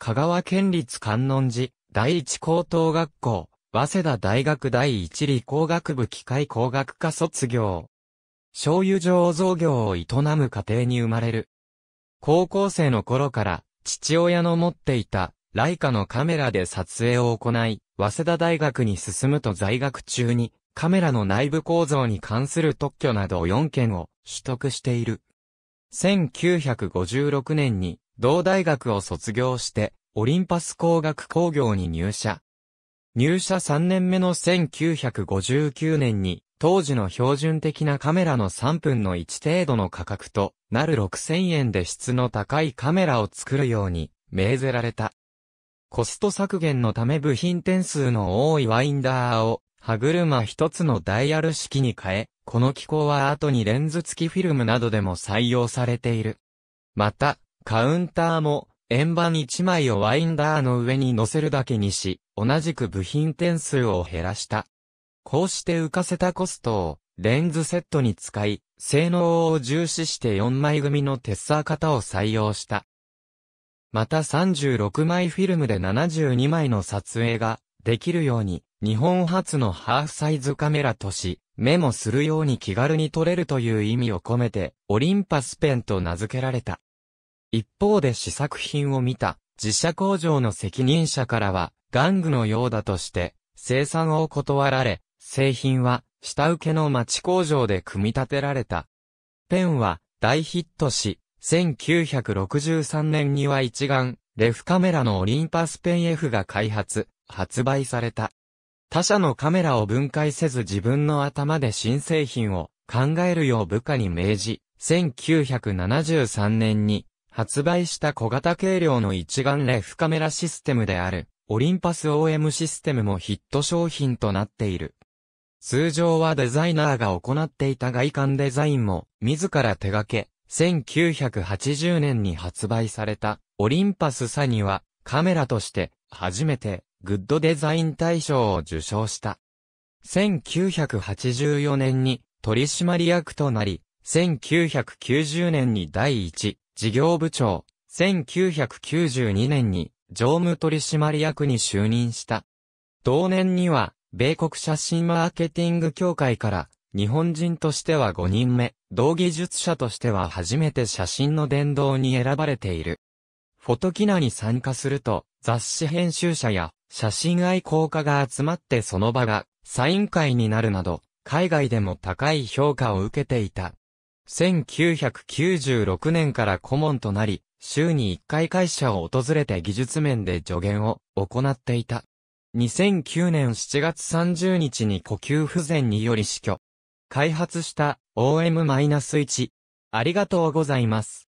香川県立観音寺、第一高等学校、早稲田大学第一理工学部機械工学科卒業。醤油醸造業を営む家庭に生まれる。高校生の頃から、父親の持っていた、ライカのカメラで撮影を行い、早稲田大学に進むと在学中に、カメラの内部構造に関する特許など4件を取得している。1956年に同大学を卒業して、オリンパス工学工業に入社。入社3年目の1959年に、当時の標準的なカメラの3分の1程度の価格となる6000円で質の高いカメラを作るように命ぜられた。コスト削減のため部品点数の多いワインダーを歯車一つのダイヤル式に変え、この機構は後にレンズ付きフィルムなどでも採用されている。また、カウンターも、円盤1枚をワインダーの上に乗せるだけにし、同じく部品点数を減らした。こうして浮かせたコストを、レンズセットに使い、性能を重視して4枚組のテッサー型を採用した。また36枚フィルムで72枚の撮影ができるように、日本初のハーフサイズカメラとし、メモするように気軽に撮れるという意味を込めて、オリンパスペンと名付けられた。一方で試作品を見た自社工場の責任者からは玩具のようだとして生産を断られ、製品は下請けの町工場で組み立てられた。ペンは大ヒットし、1963年には一眼、レフカメラのオリンパスペン F が開発、発売された。他社のカメラを分解せず自分の頭で新製品を考えるよう部下に命じ、1973年に発売した小型軽量の一眼レフカメラシステムである、オリンパス OM システムもヒット商品となっている。通常はデザイナーが行っていた外観デザインも、自ら手掛け、1980年に発売された、オリンパスサニは、カメラとして、初めて、グッドデザイン大賞を受賞した。1984年に取締役となり、1990年に第1事業部長、1992年に常務取締役に就任した。同年には、米国写真マーケティング協会から、日本人としては5人目、同技術者としては初めて写真の殿堂に選ばれている。フォトキナに参加すると、雑誌編集者や写真愛好家が集まってその場がサイン会になるなど、海外でも高い評価を受けていた。1996年から顧問となり、週に1回会社を訪れて技術面で助言を行っていた。2009年7月30日に呼吸不全により死去。開発した OM-1。ありがとうございます。